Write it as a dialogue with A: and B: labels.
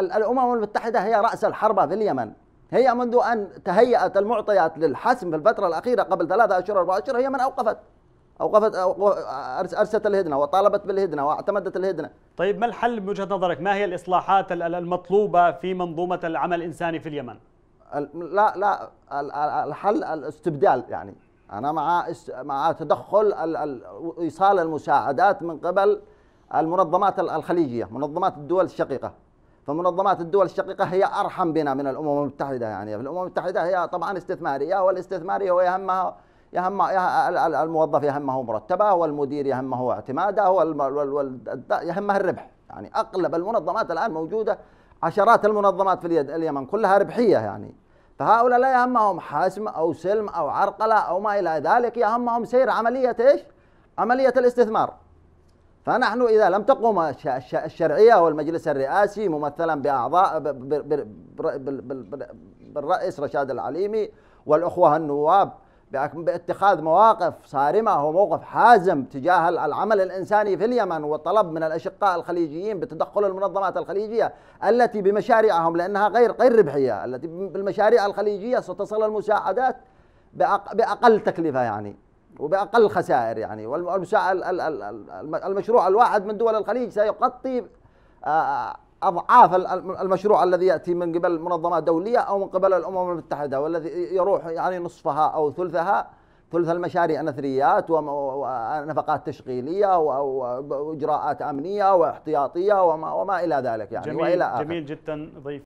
A: الأمم المتحدة هي رأس الحربة في اليمن هي منذ أن تهيأت المعطيات للحسم في الفترة الأخيرة قبل ثلاثة أشهر أربعة أشهر هي من أوقفت أوقفت أرسلت الهدنة وطالبت بالهدنة واعتمدت الهدنة
B: طيب ما الحل بوجهة نظرك ما هي الإصلاحات المطلوبة في منظومة العمل الإنساني في اليمن
A: لا لا الحل الاستبدال يعني أنا مع مع تدخل إيصال المساعدات من قبل المنظمات الخليجية منظمات الدول الشقيقة فمنظمات الدول الشقيقة هي أرحم بنا من الأمم المتحدة يعني الأمم المتحدة هي طبعا استثمارية والاستثمارية هو يهمها يهم الموظف يهمه مرتبه والمدير يهمه اعتماده يهمه الربح يعني اغلب المنظمات الان موجوده عشرات المنظمات في اليد اليمن كلها ربحيه يعني فهؤلاء لا يهمهم حاسم او سلم او عرقله او ما الى ذلك يهمهم سير عمليه ايش؟ عمليه الاستثمار فنحن إذا لم تقوم الشرعية والمجلس الرئاسي ممثلا بأعضاء بالرئيس رشاد العليمي والأخوة النواب باتخاذ مواقف صارمة وموقف حازم تجاه العمل الإنساني في اليمن والطلب من الأشقاء الخليجيين بتدخل المنظمات الخليجية التي بمشاريعهم لأنها غير غير ربحية التي بالمشاريع الخليجية ستصل المساعدات بأقل تكلفة يعني وباقل خسائر يعني المشروع الواحد من دول الخليج سيغطي آه، آه، اضعاف المشروع الذي ياتي من قبل منظمات دوليه او من قبل الامم المتحده والذي يروح يعني نصفها او ثلثها ثلث المشاريع نثريات ونفقات تشغيليه واجراءات امنيه واحتياطيه وما, وما الى ذلك يعني جميل والى آخر.
B: جميل جدا ضيف